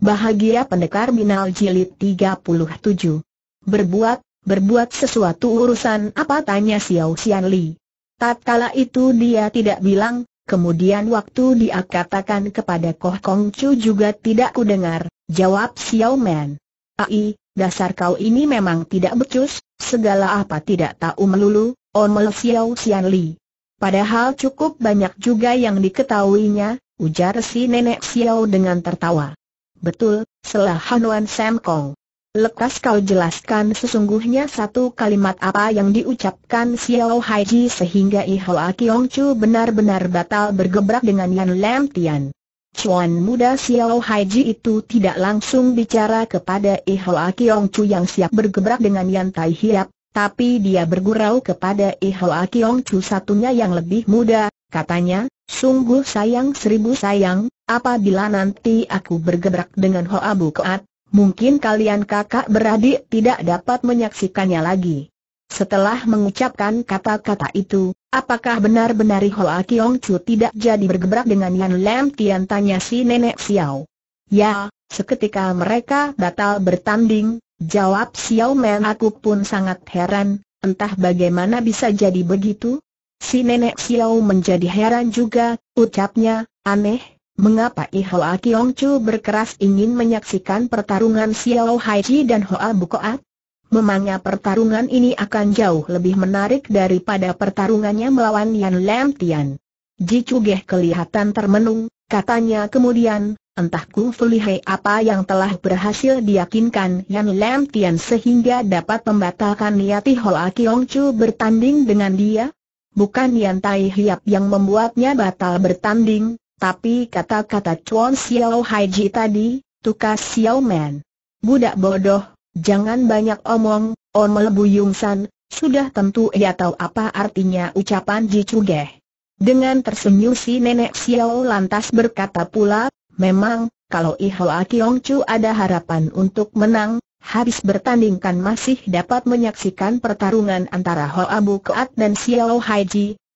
Bahagia Pendekar Binal Jilid 37 Berbuat, berbuat sesuatu urusan apa tanya Xiao Xian Li Tatkala itu dia tidak bilang, kemudian waktu dia katakan kepada Koh Kong Chu juga tidak kudengar, jawab Xiao Man Ai, dasar kau ini memang tidak becus, segala apa tidak tahu melulu, oh omel Xiao Xian Li Padahal cukup banyak juga yang diketahuinya, ujar si nenek Xiao dengan tertawa Betul, selah Hanuan Sam Kong. Lekas kau jelaskan sesungguhnya satu kalimat apa yang diucapkan Xiao Haiji sehingga Ihoa Kiong Chu benar-benar batal bergebrak dengan Yan Lam Tian. Chuan muda Xiao Haiji itu tidak langsung bicara kepada Ihoa Kiong Chu yang siap bergebrak dengan Yan Tai Hiap, tapi dia bergurau kepada Ihoa Kiong Chu satunya yang lebih muda, katanya, sungguh sayang seribu sayang, apabila nanti aku bergebrak dengan Hoa Bukoat, mungkin kalian kakak beradik tidak dapat menyaksikannya lagi. Setelah mengucapkan kata-kata itu, apakah benar-benar Hoa Kiong Chu tidak jadi bergebrak dengan Yan Lam Tian tanya si nenek Xiao. Ya, seketika mereka batal bertanding, Jawab Xiao Men aku pun sangat heran, entah bagaimana bisa jadi begitu? Si nenek Xiao menjadi heran juga, ucapnya, aneh, mengapa I Hoa Kiong Chu berkeras ingin menyaksikan pertarungan Xiao Hai Chi dan Hoa Bukoat? Memangnya pertarungan ini akan jauh lebih menarik daripada pertarungannya melawan Yan Lam Tian. Ji Chu Geh kelihatan termenung, katanya kemudian, Entah Ku Fulihei apa yang telah berhasil diyakinkan Yan Lam Tian sehingga dapat membatalkan niati Hoa Kiong Chu bertanding dengan dia? Bukan Yan Tai Hiap yang membuatnya batal bertanding, tapi kata-kata Chuan Xiao Hai Ji tadi, tukas Xiao Man. Budak bodoh, jangan banyak omong, melebu Yung San, sudah tentu ia tahu apa artinya ucapan Ji Geh. Dengan tersenyum si nenek Xiao lantas berkata pula, Memang, kalau Ihoa Kiong Chu ada harapan untuk menang, habis bertandingkan masih dapat menyaksikan pertarungan antara Hoa Bu Keat dan Xiao Hai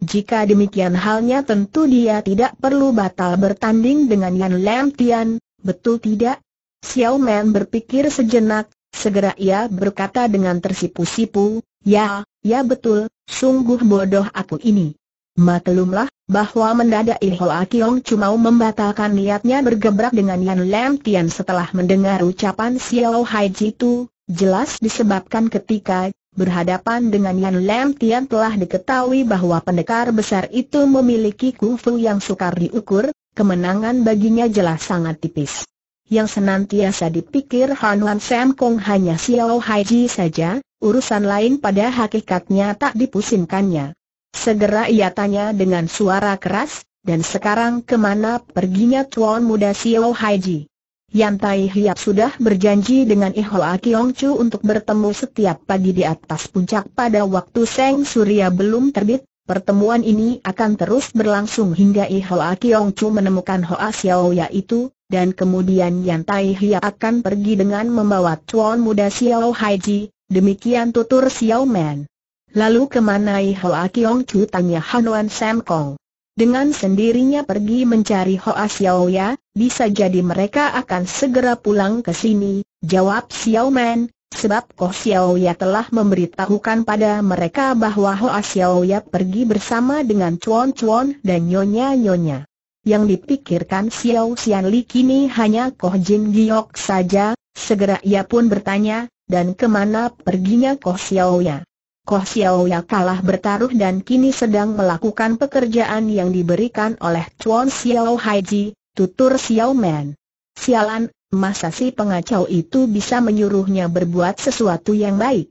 jika demikian halnya tentu dia tidak perlu batal bertanding dengan Yan Lam Tian, betul tidak? Xiao Men berpikir sejenak, segera ia berkata dengan tersipu-sipu, Ya, ya betul, sungguh bodoh aku ini. Maklumlah, bahwa mendadak Hoa Kiong cuma membatalkan niatnya bergebrak dengan Yan Lam Tian setelah mendengar ucapan Xiao Hai itu, jelas disebabkan ketika berhadapan dengan Yan Lam Tian telah diketahui bahwa pendekar besar itu memiliki kungfu yang sukar diukur, kemenangan baginya jelas sangat tipis. Yang senantiasa dipikir Han Wan Sam Kong hanya Xiao Hai Ji saja, urusan lain pada hakikatnya tak dipusingkannya. Segera ia tanya dengan suara keras, dan sekarang kemana perginya tuan muda Xiao Haiji? Yan Tai Hiap sudah berjanji dengan Ihoa Kiong Chu untuk bertemu setiap pagi di atas puncak pada waktu Seng Surya belum terbit. Pertemuan ini akan terus berlangsung hingga Ihoa Kiong Chu menemukan Hoa Xiao yaitu, dan kemudian Yan Tai Hiap akan pergi dengan membawa tuan muda Xiao Haiji, demikian tutur Xiao Man. Lalu kemana Hoa Kiong Chu tanya Hanuan Sam Kong. Dengan sendirinya pergi mencari Hoa Xiao Ya, bisa jadi mereka akan segera pulang ke sini, jawab Xiao Man, Sebab Ko Xiao Ya telah memberitahukan pada mereka bahwa Hoa Xiao Ya pergi bersama dengan Chuan Chuan dan Nyonya-Nyonya. Yang dipikirkan Xiao Xian Li kini hanya Koh Jin Giok saja, segera ia pun bertanya, dan kemana perginya Koh Xiao Ya? Koh Xiao Ya kalah bertaruh dan kini sedang melakukan pekerjaan yang diberikan oleh Chuan Xiao Haiji, tutur Xiao Man. Sialan, masa si pengacau itu bisa menyuruhnya berbuat sesuatu yang baik?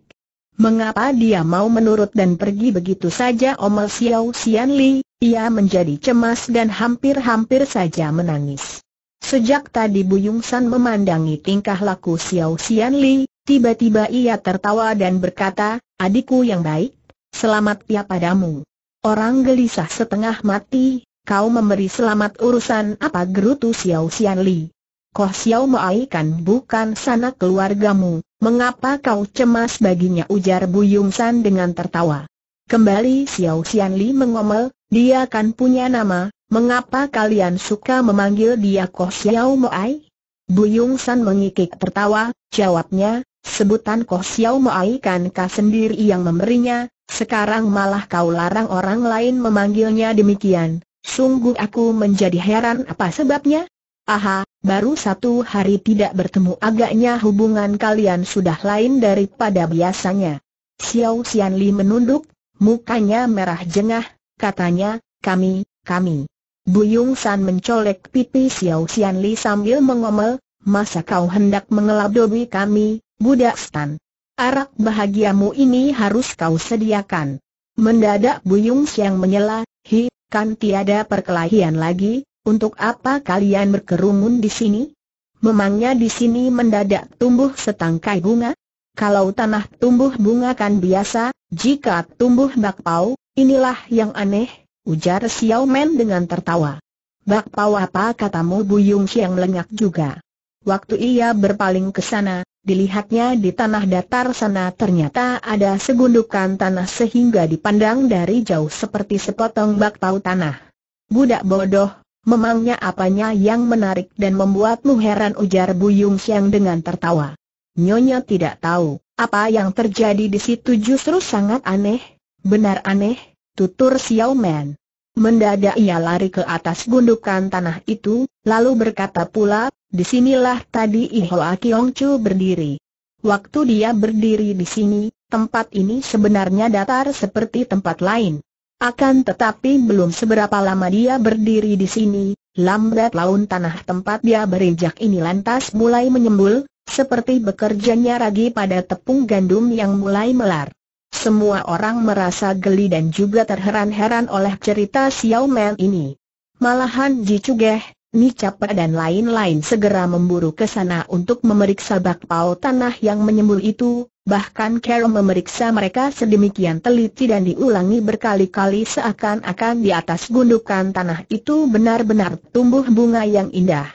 Mengapa dia mau menurut dan pergi begitu saja Omel Xiao Xian Li, ia menjadi cemas dan hampir-hampir saja menangis. Sejak tadi Buyung San memandangi tingkah laku Xiao Xian Li, Tiba-tiba ia tertawa dan berkata, adikku yang baik, selamat ya padamu. Orang gelisah setengah mati, kau memberi selamat urusan apa gerutu Xiao Xian Li. Koh Xiao Moai kan bukan sana keluargamu, mengapa kau cemas baginya ujar Bu Yung San dengan tertawa. Kembali Xiao Xian Li mengomel, dia kan punya nama, mengapa kalian suka memanggil dia Koh Xiao Moai? Bu Yung San mengikik tertawa, jawabnya, Sebutan Koh Xiao Moai kan sendiri yang memberinya, sekarang malah kau larang orang lain memanggilnya demikian. Sungguh aku menjadi heran apa sebabnya? Aha, baru satu hari tidak bertemu agaknya hubungan kalian sudah lain daripada biasanya. Xiao Xianli menunduk, mukanya merah jengah, katanya, kami, kami. Buyung San mencolek pipi Xiao Xianli sambil mengomel, masa kau hendak mengelabui kami, budak stan. Arak bahagiamu ini harus kau sediakan. Mendadak Buyung Siang menyela, hi, kan tiada perkelahian lagi, untuk apa kalian berkerumun di sini? Memangnya di sini mendadak tumbuh setangkai bunga? Kalau tanah tumbuh bunga kan biasa, jika tumbuh bakpao, inilah yang aneh, ujar Xiao Men dengan tertawa. Bakpao apa katamu Buyung Siang lengak juga. Waktu ia berpaling ke sana, Dilihatnya di tanah datar sana ternyata ada segundukan tanah sehingga dipandang dari jauh seperti sepotong bakpau tanah. Budak bodoh, memangnya apanya yang menarik dan membuatmu heran ujar Buyung Siang dengan tertawa. Nyonya tidak tahu, apa yang terjadi di situ justru sangat aneh, benar aneh, tutur Xiao Men. Mendadak ia lari ke atas gundukan tanah itu, lalu berkata pula, Disinilah tadi Ihoa Chu berdiri. Waktu dia berdiri di sini, tempat ini sebenarnya datar seperti tempat lain. Akan tetapi belum seberapa lama dia berdiri di sini, lambat laun tanah tempat dia berinjak ini lantas mulai menyembul, seperti bekerjanya ragi pada tepung gandum yang mulai melar. Semua orang merasa geli dan juga terheran-heran oleh cerita Xiao Men ini. Malahan Ji Chugeh, Capa dan lain-lain segera memburu ke sana untuk memeriksa bak tanah yang menyembul itu, bahkan Carol memeriksa mereka sedemikian teliti dan diulangi berkali-kali seakan-akan di atas gundukan tanah itu benar-benar tumbuh bunga yang indah.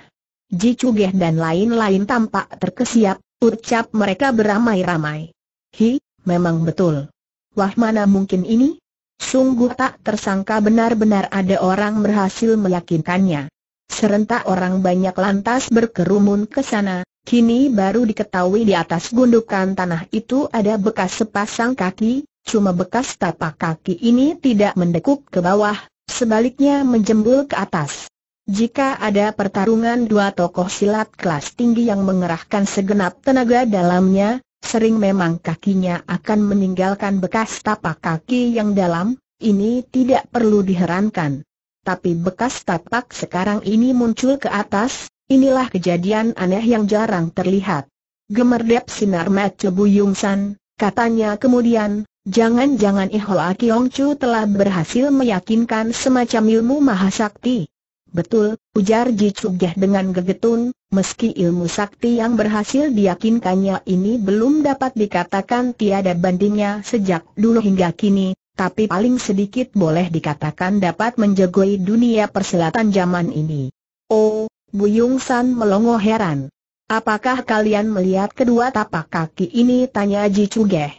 Ji Cugeh dan lain-lain tampak terkesiap, ucap mereka beramai-ramai. Hi, memang betul. Wah mana mungkin ini? Sungguh tak tersangka benar-benar ada orang berhasil meyakinkannya. Serentak orang banyak lantas berkerumun ke sana, kini baru diketahui di atas gundukan tanah itu ada bekas sepasang kaki, cuma bekas tapak kaki ini tidak mendekuk ke bawah, sebaliknya menjembul ke atas. Jika ada pertarungan dua tokoh silat kelas tinggi yang mengerahkan segenap tenaga dalamnya, sering memang kakinya akan meninggalkan bekas tapak kaki yang dalam, ini tidak perlu diherankan tapi bekas tapak sekarang ini muncul ke atas, inilah kejadian aneh yang jarang terlihat. Gemerdep sinar mata Yung San, katanya kemudian, jangan-jangan Ihoa Kiong Chu telah berhasil meyakinkan semacam ilmu mahasakti. Betul, ujar Ji Chugeh dengan gegetun, meski ilmu sakti yang berhasil diyakinkannya ini belum dapat dikatakan tiada bandingnya sejak dulu hingga kini, tapi paling sedikit boleh dikatakan dapat menjegoi dunia perselatan zaman ini. Oh, Buyung San melongo heran. Apakah kalian melihat kedua tapak kaki ini? Tanya Ji Chugeh.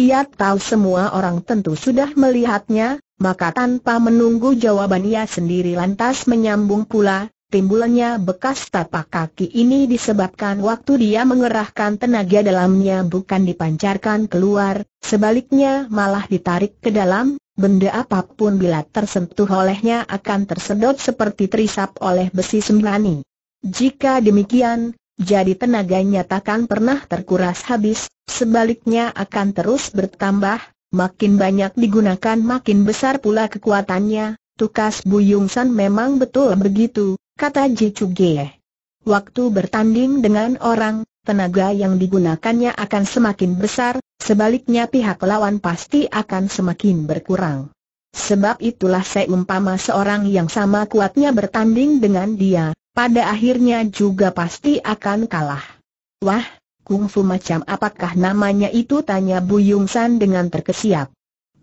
Ia tahu semua orang tentu sudah melihatnya, maka tanpa menunggu jawaban ia sendiri lantas menyambung pula, Timbulannya bekas tapak kaki ini disebabkan waktu dia mengerahkan tenaga dalamnya bukan dipancarkan keluar, sebaliknya malah ditarik ke dalam, benda apapun bila tersentuh olehnya akan tersedot seperti terisap oleh besi sembrani. Jika demikian, jadi tenaganya takkan pernah terkuras habis, sebaliknya akan terus bertambah, makin banyak digunakan makin besar pula kekuatannya, tukas Buyung San memang betul begitu kata Jicugie. Waktu bertanding dengan orang, tenaga yang digunakannya akan semakin besar, sebaliknya pihak lawan pasti akan semakin berkurang. Sebab itulah seumpama seorang yang sama kuatnya bertanding dengan dia, pada akhirnya juga pasti akan kalah. Wah, kungfu macam apakah namanya itu tanya Bu San dengan terkesiap.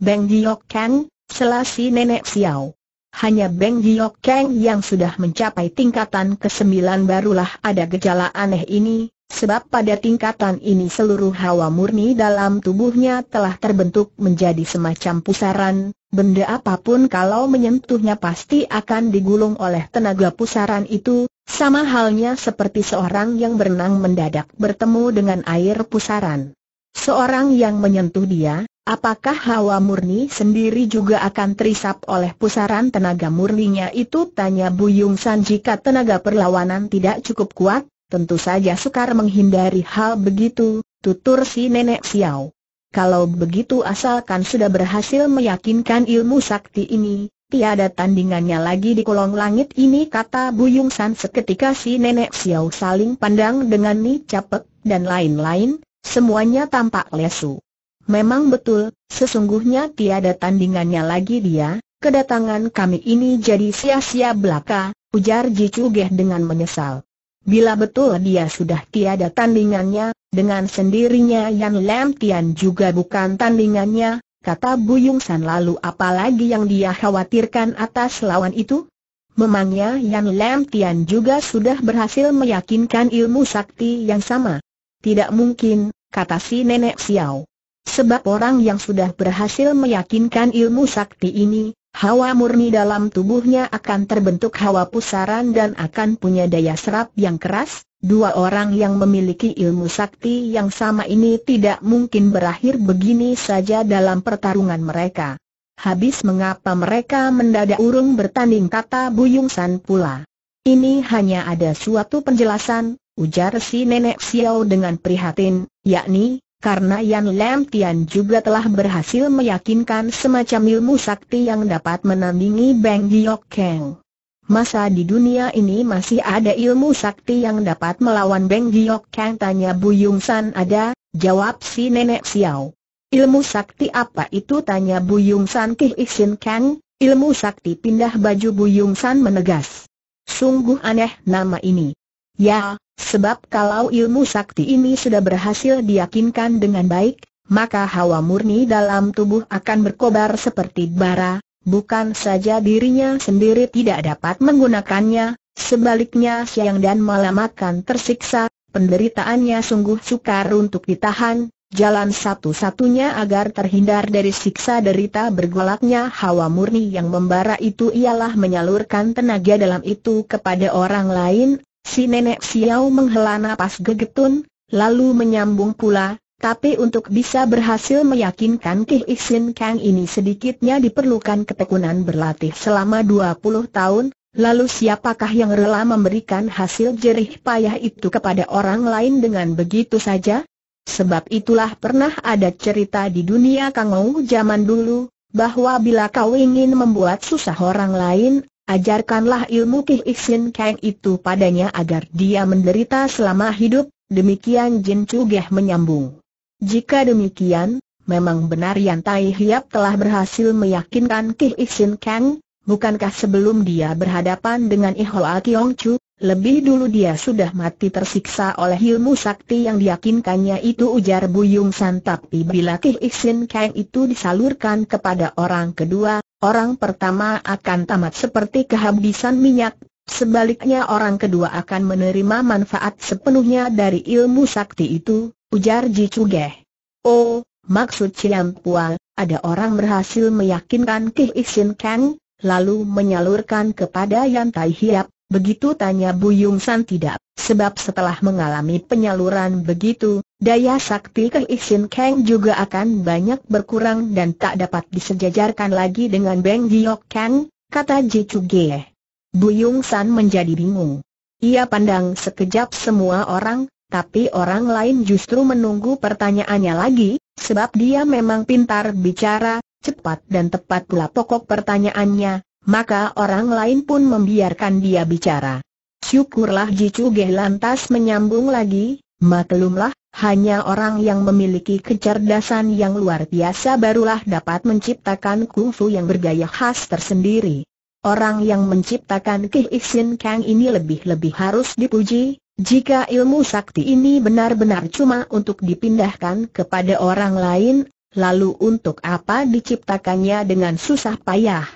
Beng Giok Kang, selasi nenek Xiao. Hanya Beng Giok Kang yang sudah mencapai tingkatan ke-9 barulah ada gejala aneh ini, sebab pada tingkatan ini seluruh hawa murni dalam tubuhnya telah terbentuk menjadi semacam pusaran, benda apapun kalau menyentuhnya pasti akan digulung oleh tenaga pusaran itu, sama halnya seperti seorang yang berenang mendadak bertemu dengan air pusaran. Seorang yang menyentuh dia, Apakah hawa murni sendiri juga akan terisap oleh pusaran tenaga murninya itu? Tanya Buyung San jika tenaga perlawanan tidak cukup kuat, tentu saja sukar menghindari hal begitu, tutur si nenek Xiao. Kalau begitu asalkan sudah berhasil meyakinkan ilmu sakti ini, tiada tandingannya lagi di kolong langit ini kata Buyung San seketika si nenek Xiao saling pandang dengan Ni Capek dan lain-lain, semuanya tampak lesu. Memang betul, sesungguhnya tiada tandingannya lagi dia, kedatangan kami ini jadi sia-sia belaka, ujar Ji dengan menyesal. Bila betul dia sudah tiada tandingannya, dengan sendirinya Yan Lam Tian juga bukan tandingannya, kata Buyung San lalu apalagi yang dia khawatirkan atas lawan itu? Memangnya Yan Lam Tian juga sudah berhasil meyakinkan ilmu sakti yang sama? Tidak mungkin, kata si nenek Xiao. Sebab orang yang sudah berhasil meyakinkan ilmu sakti ini, hawa murni dalam tubuhnya akan terbentuk hawa pusaran dan akan punya daya serap yang keras, dua orang yang memiliki ilmu sakti yang sama ini tidak mungkin berakhir begini saja dalam pertarungan mereka. Habis mengapa mereka mendadak urung bertanding kata Buyung San pula. Ini hanya ada suatu penjelasan, ujar si nenek Xiao dengan prihatin, yakni, karena Yan Lam Tian juga telah berhasil meyakinkan semacam ilmu sakti yang dapat menandingi Beng Giok Kang. Masa di dunia ini masih ada ilmu sakti yang dapat melawan Beng Giok Kang tanya Bu Yung San ada, jawab si nenek Xiao. Ilmu sakti apa itu tanya Bu Yung San Kih Iksin Kang, ilmu sakti pindah baju Bu Yung San menegas. Sungguh aneh nama ini. Ya, Sebab kalau ilmu sakti ini sudah berhasil diyakinkan dengan baik, maka hawa murni dalam tubuh akan berkobar seperti bara, bukan saja dirinya sendiri tidak dapat menggunakannya, sebaliknya siang dan malam akan tersiksa, penderitaannya sungguh sukar untuk ditahan, Jalan satu-satunya agar terhindar dari siksa derita bergolaknya hawa murni yang membara itu ialah menyalurkan tenaga dalam itu kepada orang lain, Si nenek Xiao menghela napas gegetun, lalu menyambung pula, tapi untuk bisa berhasil meyakinkan Ki Iksin Kang ini sedikitnya diperlukan ketekunan berlatih selama 20 tahun, lalu siapakah yang rela memberikan hasil jerih payah itu kepada orang lain dengan begitu saja? Sebab itulah pernah ada cerita di dunia Kangou zaman dulu, bahwa bila kau ingin membuat susah orang lain, Ajarkanlah ilmu kih ixin Kang itu padanya agar dia menderita selama hidup, demikian Jin Chugeh menyambung. Jika demikian, memang benar Yan Tai Hiap telah berhasil meyakinkan kih ixin Kang, bukankah sebelum dia berhadapan dengan ihol Tiong Chu, lebih dulu dia sudah mati tersiksa oleh ilmu sakti yang diyakinkannya itu ujar Buyung San tapi bila kih ixin Kang itu disalurkan kepada orang kedua, Orang pertama akan tamat seperti kehabisan minyak, sebaliknya orang kedua akan menerima manfaat sepenuhnya dari ilmu sakti itu, ujar Ji Chugeh. Oh, maksud Ciam Pua, ada orang berhasil meyakinkan Ki isin Kang, lalu menyalurkan kepada Yan Tai Hiap, begitu tanya Bu Yung San tidak, sebab setelah mengalami penyaluran begitu, Daya sakti Keiksin Kang juga akan banyak berkurang dan tak dapat disejajarkan lagi dengan Beng Giok Kang, kata Ji Chuge. Yung San menjadi bingung. Ia pandang sekejap semua orang, tapi orang lain justru menunggu pertanyaannya lagi, sebab dia memang pintar bicara, cepat dan tepat pula pokok pertanyaannya, maka orang lain pun membiarkan dia bicara. Syukurlah Ji Chuge lantas menyambung lagi, maklumlah, hanya orang yang memiliki kecerdasan yang luar biasa barulah dapat menciptakan kungfu yang bergaya khas tersendiri. Orang yang menciptakan Ki Kang ini lebih-lebih harus dipuji, jika ilmu sakti ini benar-benar cuma untuk dipindahkan kepada orang lain, lalu untuk apa diciptakannya dengan susah payah?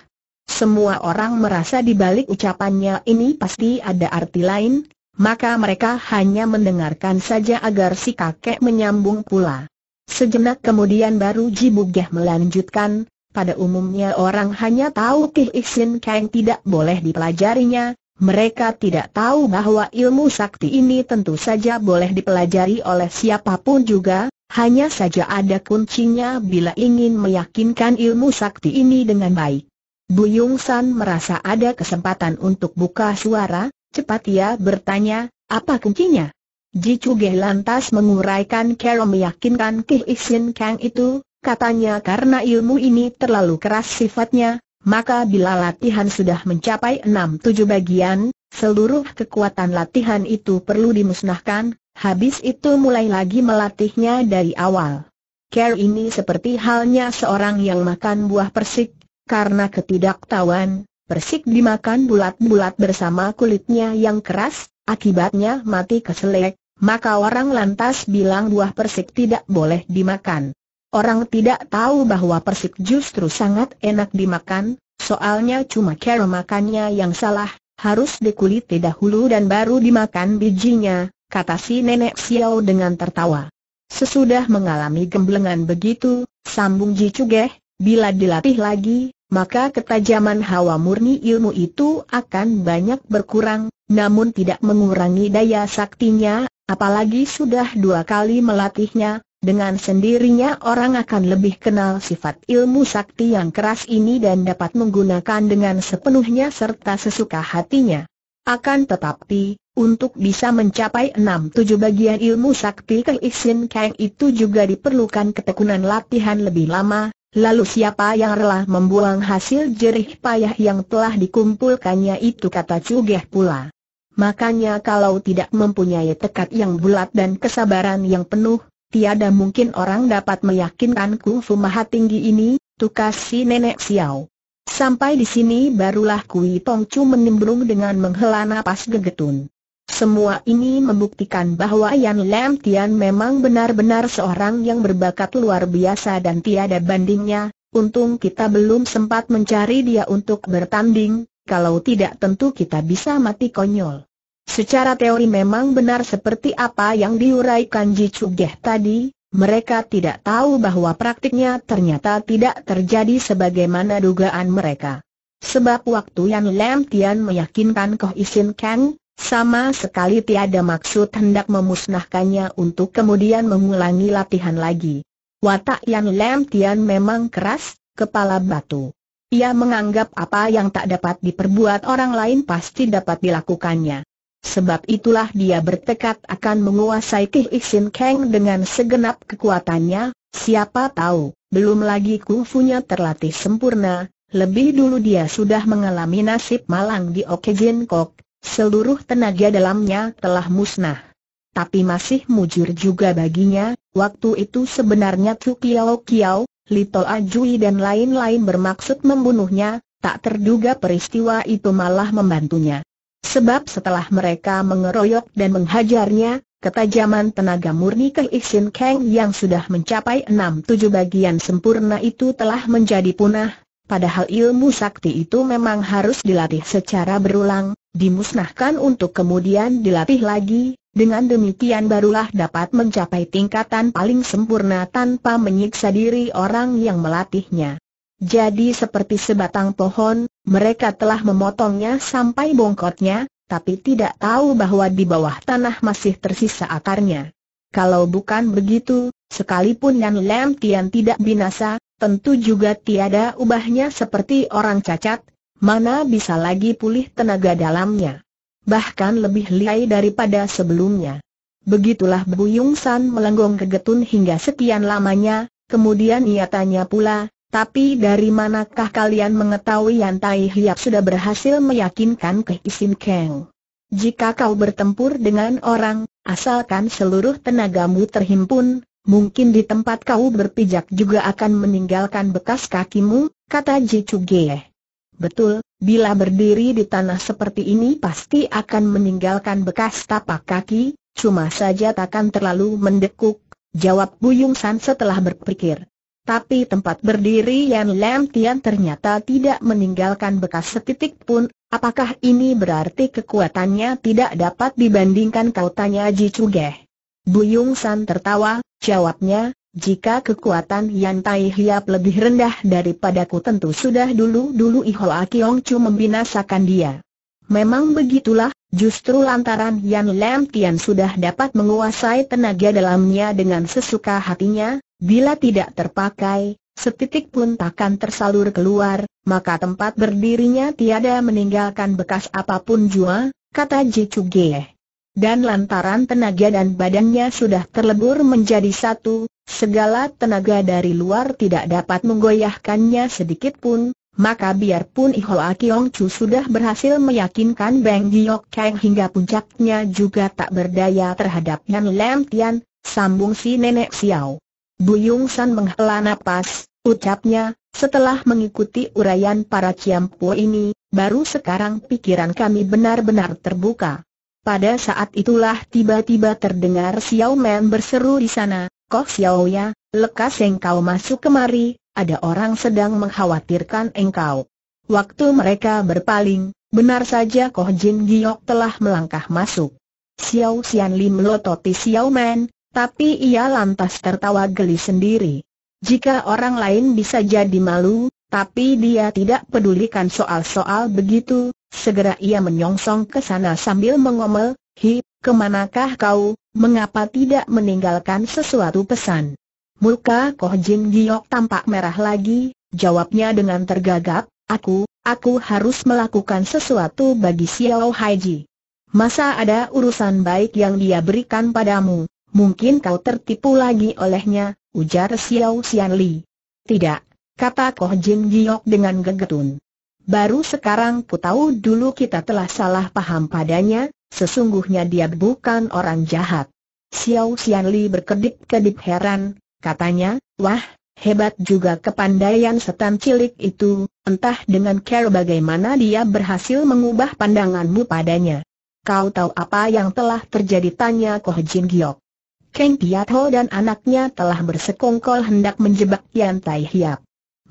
Semua orang merasa di balik ucapannya ini pasti ada arti lain, maka mereka hanya mendengarkan saja agar si kakek menyambung pula. Sejenak kemudian baru Jibugeh melanjutkan, pada umumnya orang hanya tahu Kih Isin Kang tidak boleh dipelajarinya, mereka tidak tahu bahwa ilmu sakti ini tentu saja boleh dipelajari oleh siapapun juga, hanya saja ada kuncinya bila ingin meyakinkan ilmu sakti ini dengan baik. Buyung San merasa ada kesempatan untuk buka suara, Cepat ia bertanya, apa kuncinya? Ji Ge lantas menguraikan cara meyakinkan Ki Isin Kang itu, katanya karena ilmu ini terlalu keras sifatnya, maka bila latihan sudah mencapai 6-7 bagian, seluruh kekuatan latihan itu perlu dimusnahkan, habis itu mulai lagi melatihnya dari awal. Care ini seperti halnya seorang yang makan buah persik, karena ketidaktahuan, persik dimakan bulat-bulat bersama kulitnya yang keras, akibatnya mati keselek, maka orang lantas bilang buah persik tidak boleh dimakan. Orang tidak tahu bahwa persik justru sangat enak dimakan, soalnya cuma cara makannya yang salah, harus dikuliti dahulu dan baru dimakan bijinya, kata si nenek Xiao dengan tertawa. Sesudah mengalami gemblengan begitu, sambung Ji Chugeh, bila dilatih lagi, maka ketajaman hawa murni ilmu itu akan banyak berkurang, namun tidak mengurangi daya saktinya, apalagi sudah dua kali melatihnya, dengan sendirinya orang akan lebih kenal sifat ilmu sakti yang keras ini dan dapat menggunakan dengan sepenuhnya serta sesuka hatinya. Akan tetapi, untuk bisa mencapai enam, tujuh bagian ilmu sakti Keisin Kang itu juga diperlukan ketekunan latihan lebih lama, Lalu siapa yang rela membuang hasil jerih payah yang telah dikumpulkannya itu kata Cugeh pula. Makanya kalau tidak mempunyai tekad yang bulat dan kesabaran yang penuh, tiada mungkin orang dapat meyakinkan kungfu maha tinggi ini, tukas si nenek Xiao. Sampai di sini barulah Kui Tong Chu menimbrung dengan menghela napas gegetun. Semua ini membuktikan bahwa Yan Lam Tian memang benar-benar seorang yang berbakat luar biasa dan tiada bandingnya, untung kita belum sempat mencari dia untuk bertanding, kalau tidak tentu kita bisa mati konyol. Secara teori memang benar seperti apa yang diuraikan Ji Chugeh tadi, mereka tidak tahu bahwa praktiknya ternyata tidak terjadi sebagaimana dugaan mereka. Sebab waktu Yan Lam Tian meyakinkan Koh Isin Kang, sama sekali tiada maksud hendak memusnahkannya untuk kemudian mengulangi latihan lagi. Watak Yan Lem Tian memang keras, kepala batu. Ia menganggap apa yang tak dapat diperbuat orang lain pasti dapat dilakukannya. Sebab itulah dia bertekad akan menguasai Kih Iksin Kang dengan segenap kekuatannya, siapa tahu, belum lagi kungfunya terlatih sempurna, lebih dulu dia sudah mengalami nasib malang di Okejin Kok, Seluruh tenaga dalamnya telah musnah. Tapi masih mujur juga baginya, waktu itu sebenarnya Chu Kiao Kiao, Lito Ajui dan lain-lain bermaksud membunuhnya, tak terduga peristiwa itu malah membantunya. Sebab setelah mereka mengeroyok dan menghajarnya, ketajaman tenaga murni Ke Ixin Kang yang sudah mencapai 6-7 bagian sempurna itu telah menjadi punah, padahal ilmu sakti itu memang harus dilatih secara berulang, dimusnahkan untuk kemudian dilatih lagi, dengan demikian barulah dapat mencapai tingkatan paling sempurna tanpa menyiksa diri orang yang melatihnya. Jadi seperti sebatang pohon, mereka telah memotongnya sampai bongkotnya, tapi tidak tahu bahwa di bawah tanah masih tersisa akarnya. Kalau bukan begitu, sekalipun yang Lam Tian tidak binasa, tentu juga tiada ubahnya seperti orang cacat, mana bisa lagi pulih tenaga dalamnya. Bahkan lebih lihai daripada sebelumnya. Begitulah Bu Yung San melenggong kegetun hingga sekian lamanya, kemudian ia tanya pula, tapi dari manakah kalian mengetahui Yan Tai Hiap sudah berhasil meyakinkan ke Isin Kang? Jika kau bertempur dengan orang, asalkan seluruh tenagamu terhimpun, mungkin di tempat kau berpijak juga akan meninggalkan bekas kakimu, kata Ji Chugeh. Betul, bila berdiri di tanah seperti ini pasti akan meninggalkan bekas tapak kaki, cuma saja takkan terlalu mendekuk, jawab Buyung San setelah berpikir. Tapi tempat berdiri Yan Lam Tian ternyata tidak meninggalkan bekas setitik pun, apakah ini berarti kekuatannya tidak dapat dibandingkan kau tanya Ji Chugeh? Buyung San tertawa, jawabnya, jika kekuatan Yan Tai Hiap lebih rendah daripadaku tentu sudah dulu-dulu Iholaki Kiong Chu membinasakan dia. Memang begitulah, justru lantaran Yan Lam Tian sudah dapat menguasai tenaga dalamnya dengan sesuka hatinya, bila tidak terpakai, setitik pun takkan tersalur keluar, maka tempat berdirinya tiada meninggalkan bekas apapun jua, kata Ji Chu Geh. Dan lantaran tenaga dan badannya sudah terlebur menjadi satu, segala tenaga dari luar tidak dapat menggoyahkannya sedikit pun, maka biarpun Ihol Akiong Chu sudah berhasil meyakinkan Beng Giok Kang hingga puncaknya juga tak berdaya terhadap Yan Lam Tian, sambung si nenek Xiao. Bu Yung San menghela napas, ucapnya, setelah mengikuti urayan para Ciampu ini, baru sekarang pikiran kami benar-benar terbuka. Pada saat itulah tiba-tiba terdengar Xiao Men berseru di sana, Kok Xiao ya, lekas engkau masuk kemari, ada orang sedang mengkhawatirkan engkau. Waktu mereka berpaling, benar saja Koh Jin Giok telah melangkah masuk. Xiao Xian Li melototi Xiao Men, tapi ia lantas tertawa geli sendiri. Jika orang lain bisa jadi malu, tapi dia tidak pedulikan soal-soal begitu, Segera ia menyongsong ke sana sambil mengomel, Hi, kemanakah kau, mengapa tidak meninggalkan sesuatu pesan? Muka Koh Jin Giok tampak merah lagi, jawabnya dengan tergagap, aku, aku harus melakukan sesuatu bagi Xiao Haiji. Masa ada urusan baik yang dia berikan padamu, mungkin kau tertipu lagi olehnya, ujar Xiao Xian Li. Tidak, kata Koh Jin Giok dengan gegetun. Baru sekarang ku tahu dulu kita telah salah paham padanya, sesungguhnya dia bukan orang jahat. Xiao Xianli berkedip-kedip heran, katanya, wah, hebat juga kepandaian setan cilik itu, entah dengan care bagaimana dia berhasil mengubah pandanganmu padanya. Kau tahu apa yang telah terjadi tanya Koh Jin Giok. Kang Ho dan anaknya telah bersekongkol hendak menjebak Yan Tai Hiap.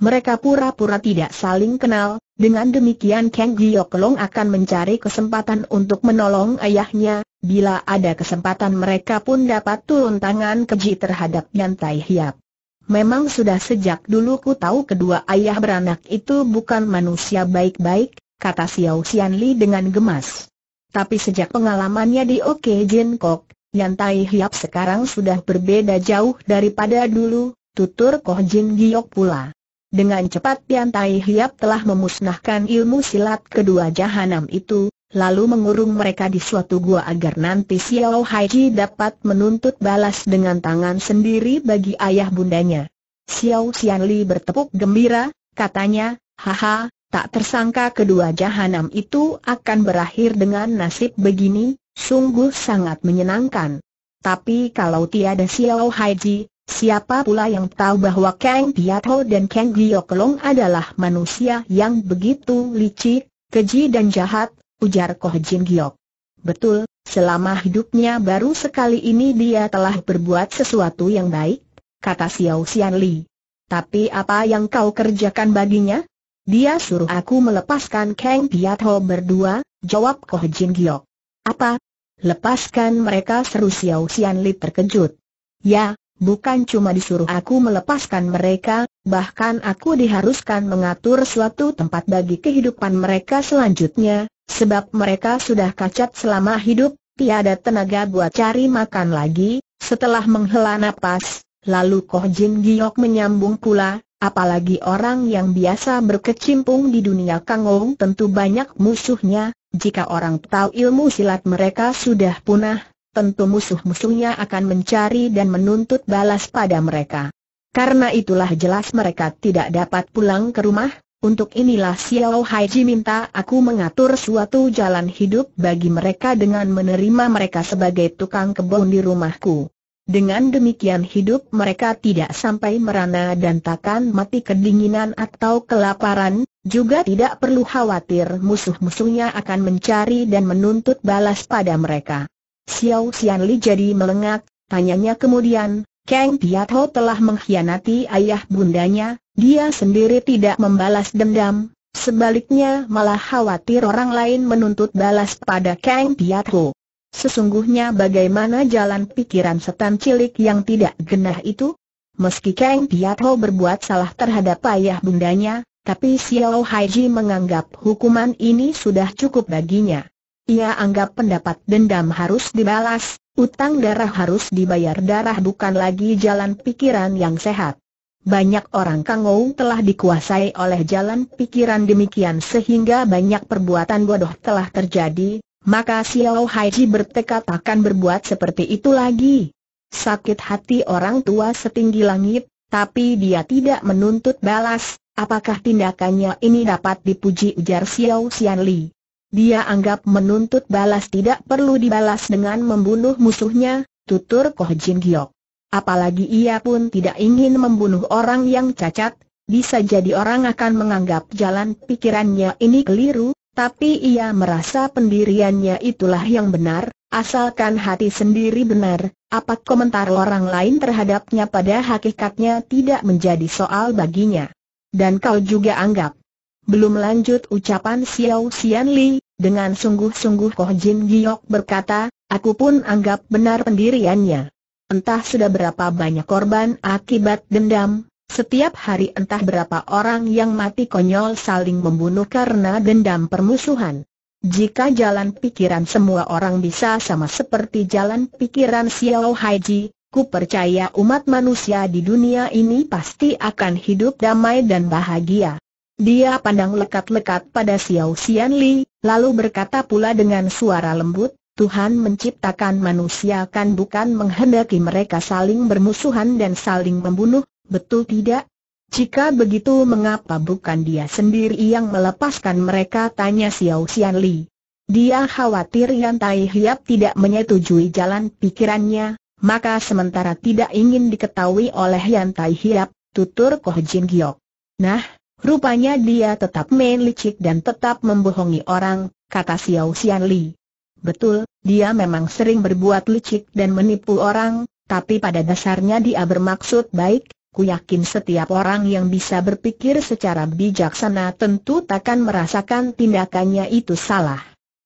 Mereka pura-pura tidak saling kenal, dengan demikian Kang Long akan mencari kesempatan untuk menolong ayahnya, bila ada kesempatan mereka pun dapat turun tangan keji terhadap Yan Tai Hiap. Memang sudah sejak dulu ku tahu kedua ayah beranak itu bukan manusia baik-baik, kata Xiao Xianli dengan gemas. Tapi sejak pengalamannya di Oke Jin Kok, Yan Tai Hiap sekarang sudah berbeda jauh daripada dulu, tutur Koh Jin Giok pula. Dengan cepat Tian Tai Hiap telah memusnahkan ilmu silat kedua jahanam itu, lalu mengurung mereka di suatu gua agar nanti Xiao Haiji dapat menuntut balas dengan tangan sendiri bagi ayah bundanya. Xiao Xianli bertepuk gembira, katanya, haha, tak tersangka kedua jahanam itu akan berakhir dengan nasib begini, sungguh sangat menyenangkan. Tapi kalau tiada Xiao Haiji, Siapa pula yang tahu bahwa Kang Piatho dan Kang Kelong adalah manusia yang begitu licik, keji dan jahat, ujar Koh Jin Giok. Betul, selama hidupnya baru sekali ini dia telah berbuat sesuatu yang baik, kata Xiao Xian Li. Tapi apa yang kau kerjakan baginya? Dia suruh aku melepaskan Kang Piatho berdua, jawab Koh Jin Giok. Apa? Lepaskan mereka seru Xiao Xian Li terkejut. Ya, Bukan cuma disuruh aku melepaskan mereka, bahkan aku diharuskan mengatur suatu tempat bagi kehidupan mereka selanjutnya, sebab mereka sudah kacat selama hidup, tiada tenaga buat cari makan lagi. Setelah menghela nafas, lalu Koh Jin Giok menyambung pula, apalagi orang yang biasa berkecimpung di dunia Kangong tentu banyak musuhnya, jika orang tahu ilmu silat mereka sudah punah, tentu musuh-musuhnya akan mencari dan menuntut balas pada mereka. Karena itulah jelas mereka tidak dapat pulang ke rumah, untuk inilah Xiao Haiji minta aku mengatur suatu jalan hidup bagi mereka dengan menerima mereka sebagai tukang kebun di rumahku. Dengan demikian hidup mereka tidak sampai merana dan takkan mati kedinginan atau kelaparan, juga tidak perlu khawatir musuh-musuhnya akan mencari dan menuntut balas pada mereka. Xiao Xian Li jadi melengak, tanyanya kemudian, Kang Ho telah mengkhianati ayah bundanya, dia sendiri tidak membalas dendam, sebaliknya malah khawatir orang lain menuntut balas pada Kang Ho. Sesungguhnya bagaimana jalan pikiran setan cilik yang tidak genah itu? Meski Kang Ho berbuat salah terhadap ayah bundanya, tapi Xiao Haiji menganggap hukuman ini sudah cukup baginya. Ia anggap pendapat dendam harus dibalas, utang darah harus dibayar darah bukan lagi jalan pikiran yang sehat. Banyak orang kangou telah dikuasai oleh jalan pikiran demikian sehingga banyak perbuatan bodoh telah terjadi, maka Xiao Haiji bertekad akan berbuat seperti itu lagi. Sakit hati orang tua setinggi langit, tapi dia tidak menuntut balas, apakah tindakannya ini dapat dipuji ujar Xiao Xianli. Dia anggap menuntut balas tidak perlu dibalas dengan membunuh musuhnya, tutur Koh Jin Giok. Apalagi ia pun tidak ingin membunuh orang yang cacat, bisa jadi orang akan menganggap jalan pikirannya ini keliru, tapi ia merasa pendiriannya itulah yang benar, asalkan hati sendiri benar, apa komentar orang lain terhadapnya pada hakikatnya tidak menjadi soal baginya. Dan kau juga anggap belum lanjut ucapan Xiao Xianli. Dengan sungguh-sungguh Koh Jin Giok berkata, aku pun anggap benar pendiriannya. Entah sudah berapa banyak korban akibat dendam, setiap hari entah berapa orang yang mati konyol saling membunuh karena dendam permusuhan. Jika jalan pikiran semua orang bisa sama seperti jalan pikiran Xiao Haiji, ku percaya umat manusia di dunia ini pasti akan hidup damai dan bahagia. Dia pandang lekat-lekat pada Xiao Xian Li, lalu berkata pula dengan suara lembut, Tuhan menciptakan manusia kan bukan menghendaki mereka saling bermusuhan dan saling membunuh, betul tidak? Jika begitu mengapa bukan dia sendiri yang melepaskan mereka tanya Xiao Xian Li. Dia khawatir Yan Tai Hiap tidak menyetujui jalan pikirannya, maka sementara tidak ingin diketahui oleh Yan Tai Hiap, tutur Koh Jin Giok. Nah, Rupanya dia tetap main licik dan tetap membohongi orang, kata Xiao Xianli. Betul, dia memang sering berbuat licik dan menipu orang, tapi pada dasarnya dia bermaksud baik, ku yakin setiap orang yang bisa berpikir secara bijaksana tentu takkan merasakan tindakannya itu salah.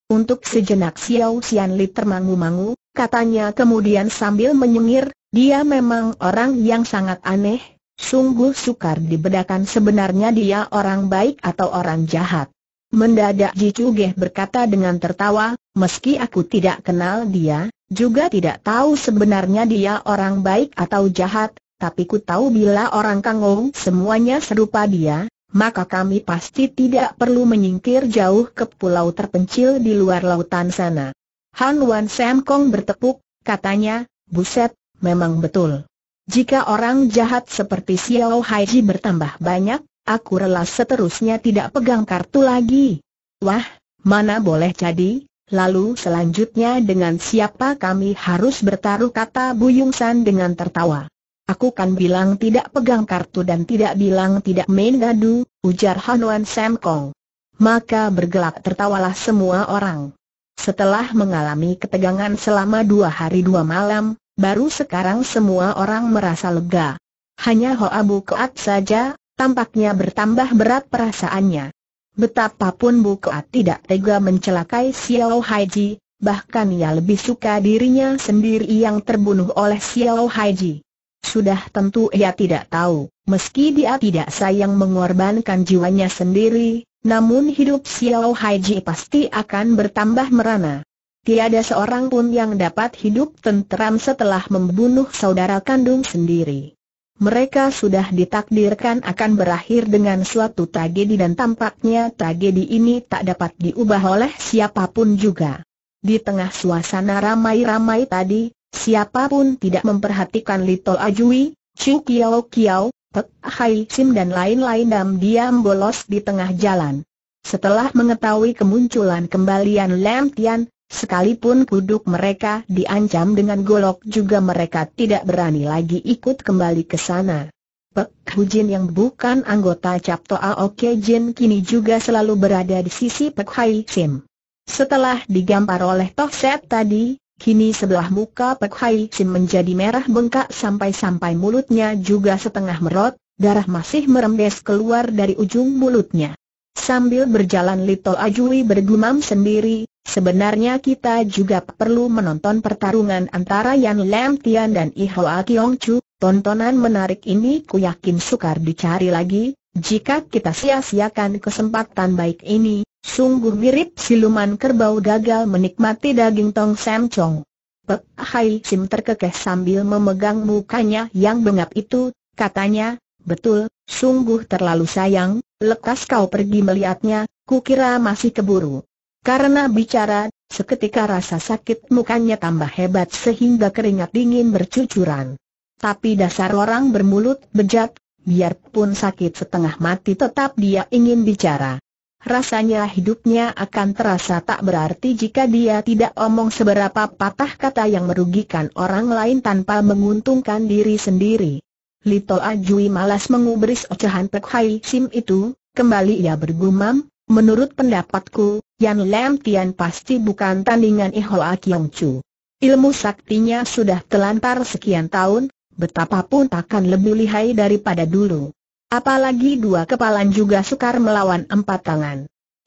Untuk sejenak Xiao Xianli termangu-mangu, katanya kemudian sambil menyengir, dia memang orang yang sangat aneh, Sungguh sukar dibedakan sebenarnya dia orang baik atau orang jahat. Mendadak Ji berkata dengan tertawa, meski aku tidak kenal dia, juga tidak tahu sebenarnya dia orang baik atau jahat, tapi ku tahu bila orang kangong semuanya serupa dia, maka kami pasti tidak perlu menyingkir jauh ke pulau terpencil di luar lautan sana. Han Wan Sam Kong bertepuk, katanya, buset, memang betul. Jika orang jahat seperti Xiao Haiji bertambah banyak, aku rela seterusnya tidak pegang kartu lagi. Wah, mana boleh jadi, Lalu selanjutnya dengan siapa kami harus bertaruh kata Bu Yung San dengan tertawa. Aku kan bilang tidak pegang kartu dan tidak bilang tidak main gadu, ujar Wan Sam Kong. Maka bergelak tertawalah semua orang. Setelah mengalami ketegangan selama dua hari dua malam, baru sekarang semua orang merasa lega. Hanya Hoa Keat saja, tampaknya bertambah berat perasaannya. Betapapun Bu Keat tidak tega mencelakai Xiao Haiji, bahkan ia lebih suka dirinya sendiri yang terbunuh oleh Xiao Haiji. Sudah tentu ia tidak tahu, meski dia tidak sayang mengorbankan jiwanya sendiri, namun hidup Xiao Haiji pasti akan bertambah merana. Tiada seorang pun yang dapat hidup tenteram setelah membunuh saudara kandung sendiri. Mereka sudah ditakdirkan akan berakhir dengan suatu tragedi dan tampaknya tragedi ini tak dapat diubah oleh siapapun juga. Di tengah suasana ramai-ramai tadi, siapapun tidak memperhatikan Little Ajui, Chu Kiao Kiao, Pek Hai Sim dan lain-lain dan diam bolos di tengah jalan. Setelah mengetahui kemunculan kembalian Lam Tian, Sekalipun kuduk mereka diancam dengan golok juga mereka tidak berani lagi ikut kembali ke sana. Pek Jin yang bukan anggota Capto Aoke Jin kini juga selalu berada di sisi Pek Hai Sim. Setelah digampar oleh Toh Set tadi, kini sebelah muka Pek Hai Sim menjadi merah bengkak sampai-sampai mulutnya juga setengah merot, darah masih merembes keluar dari ujung mulutnya. Sambil berjalan Lito Ajui bergumam sendiri, sebenarnya kita juga perlu menonton pertarungan antara Yan Lam Tian dan Ihoa Kiong Chu, tontonan menarik ini ku yakin sukar dicari lagi, jika kita sia-siakan kesempatan baik ini, sungguh mirip siluman kerbau gagal menikmati daging tong Sam Chong. Pek Hai Sim terkekeh sambil memegang mukanya yang bengap itu, katanya, betul, sungguh terlalu sayang, Lekas kau pergi melihatnya, kukira masih keburu. Karena bicara, seketika rasa sakit mukanya tambah hebat sehingga keringat dingin bercucuran. Tapi dasar orang bermulut bejat, biarpun sakit setengah mati tetap dia ingin bicara. Rasanya hidupnya akan terasa tak berarti jika dia tidak omong seberapa patah kata yang merugikan orang lain tanpa menguntungkan diri sendiri. Lito Ajui malas mengubris ocehan Pek Hai Sim itu, kembali ia bergumam, menurut pendapatku, Yan Lam Tian pasti bukan tandingan Ihoa Kiong Chu. Ilmu saktinya sudah telantar sekian tahun, betapapun takkan lebih lihai daripada dulu. Apalagi dua kepalan juga sukar melawan empat tangan.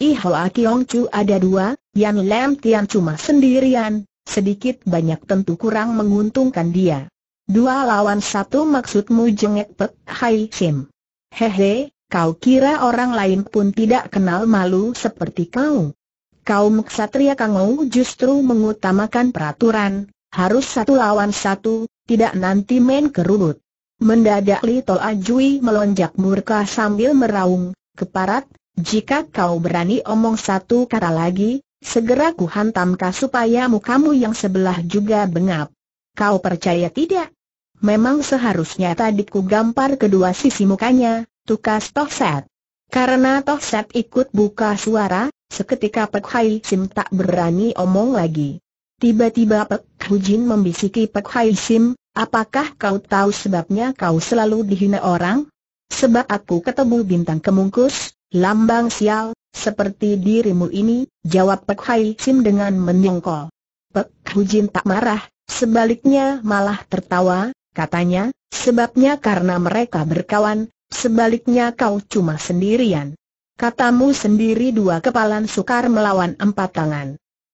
Ihoa Kiong Chu ada dua, Yan Lam Tian cuma sendirian, sedikit banyak tentu kurang menguntungkan dia. Dua lawan satu maksudmu jengek Pek Hai Sim. Hehe, kau kira orang lain pun tidak kenal malu seperti kau. Kau ksatria kangau justru mengutamakan peraturan, harus satu lawan satu, tidak nanti main kerubut. Mendadak Li Tol Ajui melonjak murka sambil meraung, keparat, jika kau berani omong satu kata lagi, segera kuhantam kau supaya mukamu yang sebelah juga bengap. Kau percaya tidak? Memang seharusnya tadi ku gampar kedua sisi mukanya, tukas Tohset. Karena Tohset ikut buka suara, seketika Pek Hai Sim tak berani omong lagi. Tiba-tiba Pek Jin membisiki Pek Hai Sim, apakah kau tahu sebabnya kau selalu dihina orang? Sebab aku ketemu bintang kemungkus, lambang sial, seperti dirimu ini, jawab Pek Hai Sim dengan menyongkol. Pek Jin tak marah, sebaliknya malah tertawa, katanya, sebabnya karena mereka berkawan, sebaliknya kau cuma sendirian. Katamu sendiri dua kepalan sukar melawan empat tangan.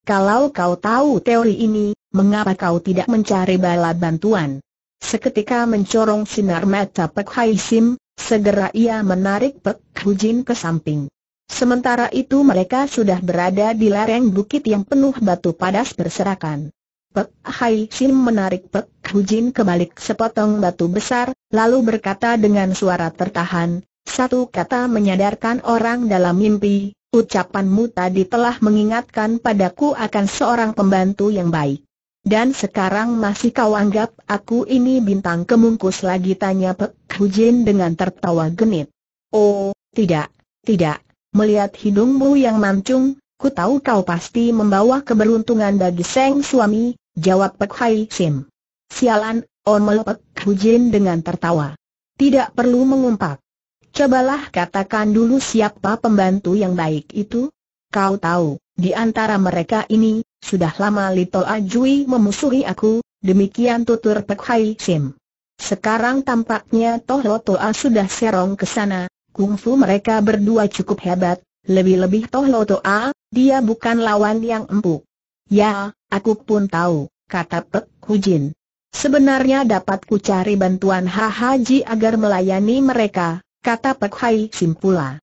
Kalau kau tahu teori ini, mengapa kau tidak mencari bala bantuan? Seketika mencorong sinar mata Pek Hai Sim, segera ia menarik Pek Hujin ke samping. Sementara itu mereka sudah berada di lereng bukit yang penuh batu padas berserakan. Pek Hai Sim menarik Pek Hujin kebalik sepotong batu besar, lalu berkata dengan suara tertahan, satu kata menyadarkan orang dalam mimpi, ucapanmu tadi telah mengingatkan padaku akan seorang pembantu yang baik. Dan sekarang masih kau anggap aku ini bintang kemungkus lagi tanya Pek Hujin dengan tertawa genit. Oh, tidak, tidak, melihat hidungmu yang mancung, ku tahu kau pasti membawa keberuntungan bagi Seng suami, Jawab Pek Hai Sim. Sialan, Omel Pek Hujin dengan tertawa. Tidak perlu mengumpat. Cobalah katakan dulu siapa pembantu yang baik itu. Kau tahu, di antara mereka ini, sudah lama Lito Ajui memusuhi aku, demikian tutur Pek Hai Sim. Sekarang tampaknya Toh Loto A sudah serong ke sana, kungfu mereka berdua cukup hebat, lebih-lebih Toh Loto A, dia bukan lawan yang empuk. Ya, Aku pun tahu, kata Pek Hujin. Sebenarnya dapat ku cari bantuan Haji agar melayani mereka, kata Pek Hai Simpula.